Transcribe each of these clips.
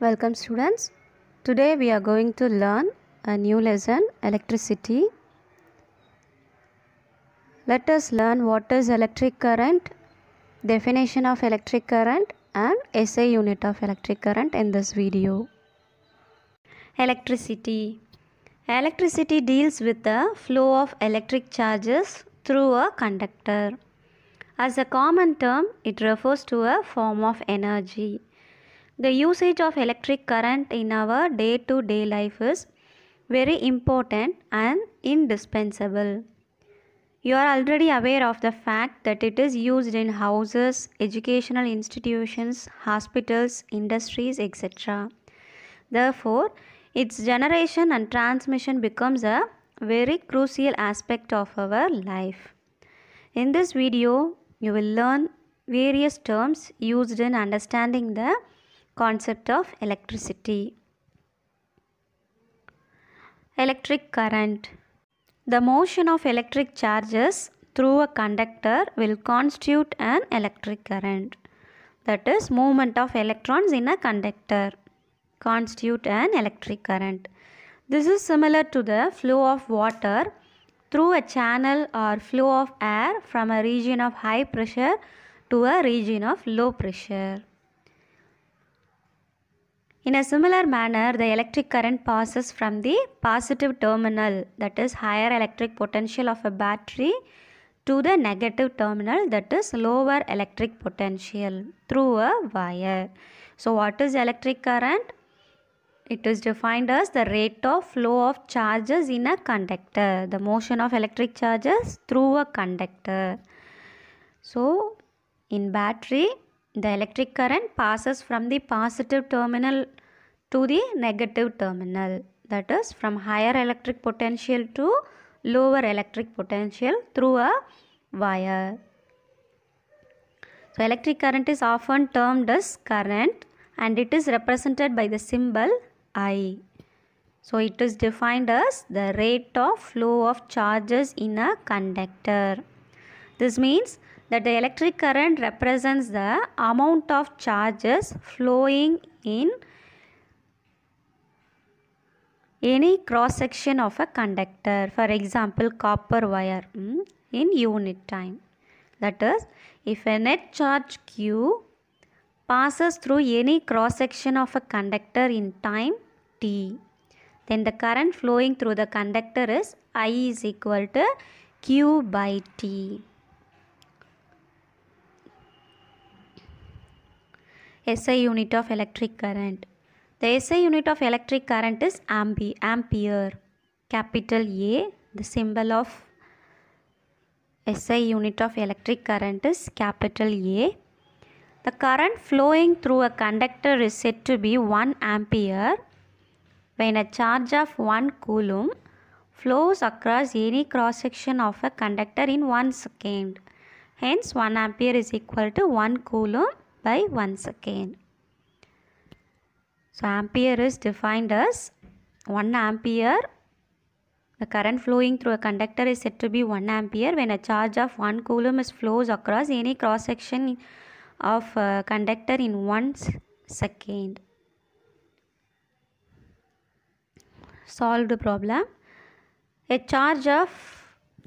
Welcome students. Today we are going to learn a new lesson electricity. Let us learn what is electric current, definition of electric current and SI unit of electric current in this video. Electricity. Electricity deals with the flow of electric charges through a conductor. As a common term, it refers to a form of energy. The usage of electric current in our day to day life is very important and indispensable. You are already aware of the fact that it is used in houses, educational institutions, hospitals, industries, etc. Therefore, its generation and transmission becomes a very crucial aspect of our life. In this video, you will learn various terms used in understanding the concept of electricity. Electric current. The motion of electric charges through a conductor will constitute an electric current. That is movement of electrons in a conductor constitute an electric current. This is similar to the flow of water through a channel or flow of air from a region of high pressure to a region of low pressure. In a similar manner, the electric current passes from the positive terminal, that is higher electric potential of a battery, to the negative terminal, that is lower electric potential, through a wire. So, what is electric current? It is defined as the rate of flow of charges in a conductor, the motion of electric charges through a conductor. So, in battery, the electric current passes from the positive terminal to the negative terminal that is from higher electric potential to lower electric potential through a wire. So electric current is often termed as current and it is represented by the symbol I. So it is defined as the rate of flow of charges in a conductor. This means that the electric current represents the amount of charges flowing in any cross section of a conductor for example copper wire mm, in unit time that is if a net charge q passes through any cross section of a conductor in time t then the current flowing through the conductor is i is equal to q by t SI unit of electric current the SI unit of electric current is ampere. Capital A, the symbol of SI unit of electric current is capital A. The current flowing through a conductor is said to be 1 ampere when a charge of 1 coulomb flows across any cross section of a conductor in 1 second. Hence 1 ampere is equal to 1 coulomb by 1 second. So ampere is defined as 1 ampere. The current flowing through a conductor is said to be 1 ampere when a charge of 1 coulomb is flows across any cross section of conductor in 1 second. Solved problem. A charge of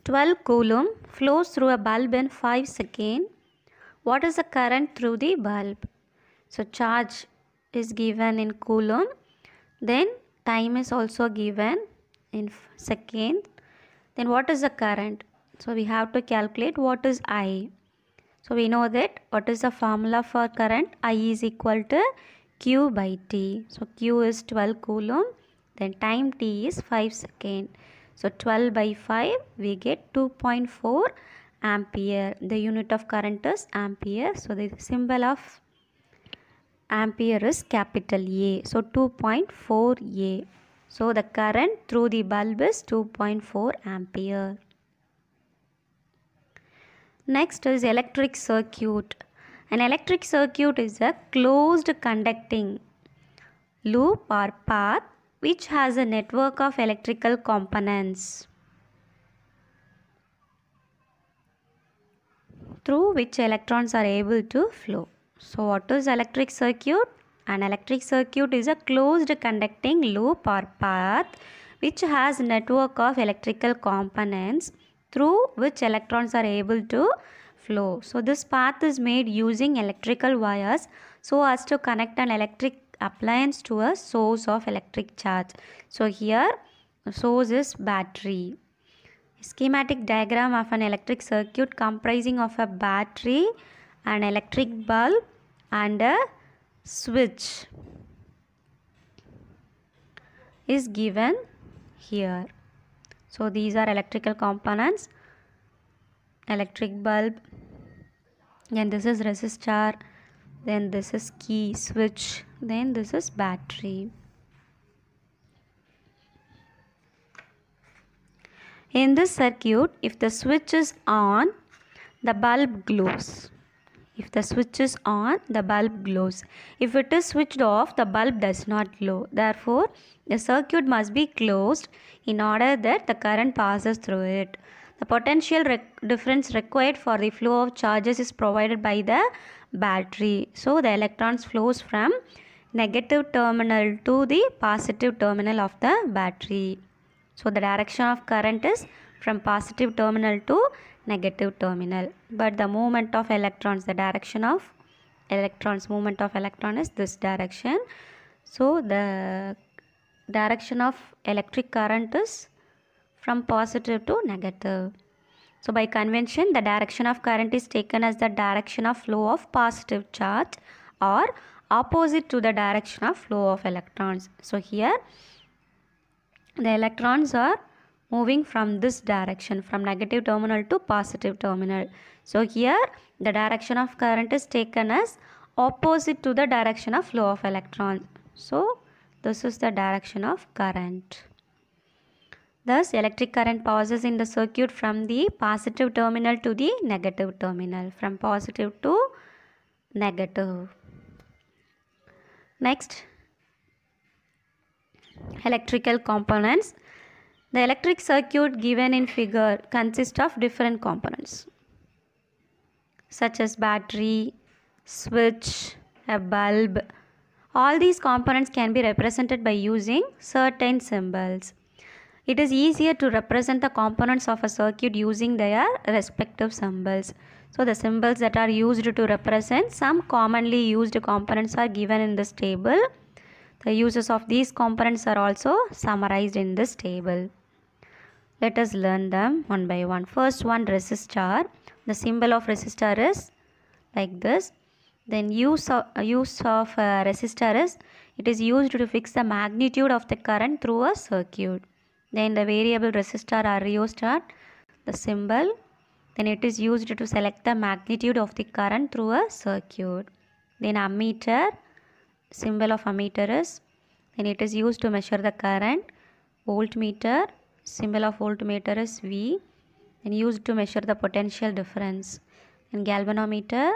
12 coulomb flows through a bulb in five seconds. What is the current through the bulb? So charge is given in coulomb then time is also given in second then what is the current so we have to calculate what is i so we know that what is the formula for current i is equal to q by t so q is 12 coulomb then time t is 5 second so 12 by 5 we get 2.4 ampere the unit of current is ampere so the symbol of ampere is capital A. So 2.4 A. So the current through the bulb is 2.4 ampere. Next is electric circuit. An electric circuit is a closed conducting loop or path which has a network of electrical components through which electrons are able to flow. So what is electric circuit? An electric circuit is a closed conducting loop or path which has network of electrical components through which electrons are able to flow. So this path is made using electrical wires so as to connect an electric appliance to a source of electric charge. So here source is battery. Schematic diagram of an electric circuit comprising of a battery an electric bulb and a switch is given here. So these are electrical components, electric bulb, and this is resistor, then this is key switch, then this is battery. In this circuit, if the switch is on, the bulb glows. If the switch is on, the bulb glows. If it is switched off, the bulb does not glow. Therefore, the circuit must be closed in order that the current passes through it. The potential difference required for the flow of charges is provided by the battery. So, the electrons flows from negative terminal to the positive terminal of the battery. So, the direction of current is from positive terminal to negative terminal. But the movement of electrons, the direction of electrons, movement of electron is this direction. So the direction of electric current is from positive to negative. So by convention, the direction of current is taken as the direction of flow of positive charge or opposite to the direction of flow of electrons. So here the electrons are moving from this direction from negative terminal to positive terminal. So here the direction of current is taken as opposite to the direction of flow of electrons. So this is the direction of current. Thus electric current passes in the circuit from the positive terminal to the negative terminal from positive to negative. Next electrical components the electric circuit given in figure consists of different components such as battery, switch, a bulb. All these components can be represented by using certain symbols. It is easier to represent the components of a circuit using their respective symbols. So the symbols that are used to represent some commonly used components are given in this table. The uses of these components are also summarized in this table. Let us learn them one by one. First one resistor. The symbol of resistor is like this. Then use of, uh, use of uh, resistor is it is used to fix the magnitude of the current through a circuit. Then the variable resistor or start the symbol. Then it is used to select the magnitude of the current through a circuit. Then ammeter, symbol of ammeter is. Then it is used to measure the current. Voltmeter, symbol of voltmeter is V and used to measure the potential difference. In galvanometer,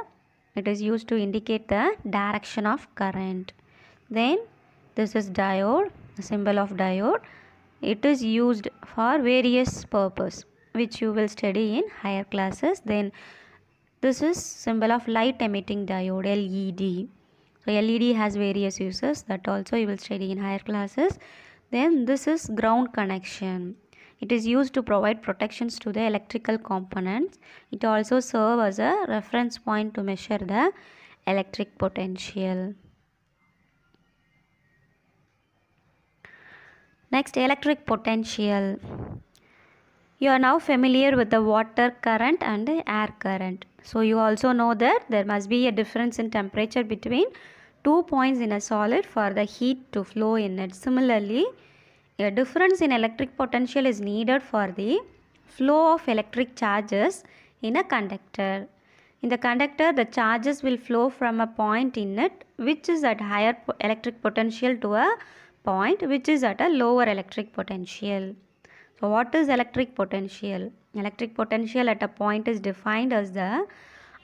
it is used to indicate the direction of current. Then this is diode, symbol of diode. It is used for various purpose which you will study in higher classes. Then this is symbol of light emitting diode LED. So LED has various uses that also you will study in higher classes. Then this is ground connection. It is used to provide protections to the electrical components. It also serves as a reference point to measure the electric potential. Next, electric potential. You are now familiar with the water current and the air current. So, you also know that there must be a difference in temperature between two points in a solid for the heat to flow in it. Similarly, a difference in electric potential is needed for the flow of electric charges in a conductor. In the conductor, the charges will flow from a point in it which is at higher po electric potential to a point which is at a lower electric potential. So, what is electric potential? Electric potential at a point is defined as the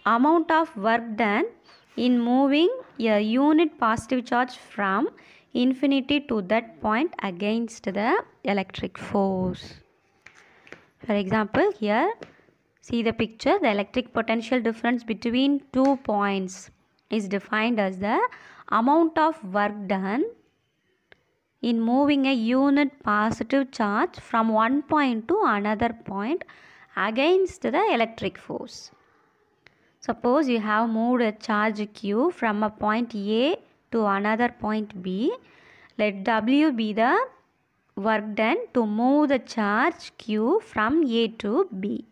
amount of work done in moving a unit positive charge from infinity to that point against the electric force. For example, here see the picture the electric potential difference between two points is defined as the amount of work done in moving a unit positive charge from one point to another point against the electric force. Suppose you have moved a charge Q from a point A to another point B. Let W be the work done to move the charge Q from A to B.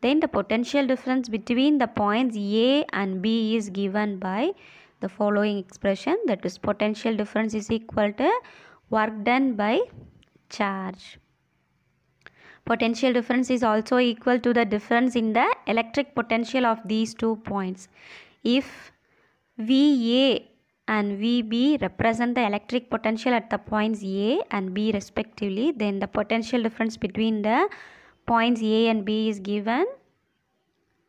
Then the potential difference between the points A and B is given by the following expression that is potential difference is equal to work done by charge. Potential difference is also equal to the difference in the electric potential of these two points. If VA and VB represent the electric potential at the points A and B respectively. Then the potential difference between the points A and B is given.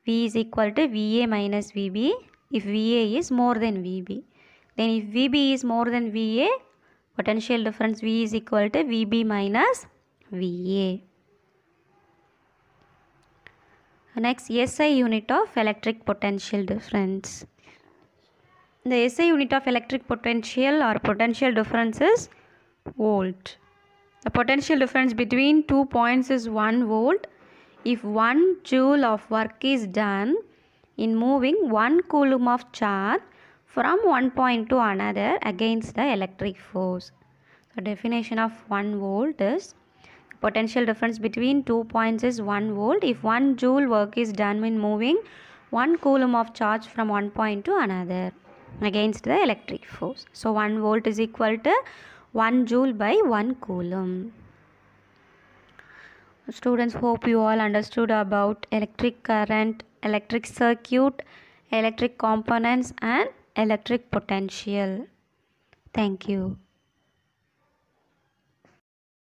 V is equal to VA minus VB if VA is more than VB. Then if VB is more than VA, potential difference V is equal to VB minus VA. Next, SI unit of electric potential difference. The SI unit of electric potential or potential difference is volt. The potential difference between two points is 1 volt. If 1 joule of work is done in moving 1 coulomb of charge from one point to another against the electric force. The definition of 1 volt is potential difference between two points is 1 volt. If 1 joule work is done in moving 1 coulomb of charge from one point to another against the electric force. So 1 volt is equal to 1 joule by 1 coulomb. Students hope you all understood about electric current, electric circuit, electric components and electric potential. Thank you.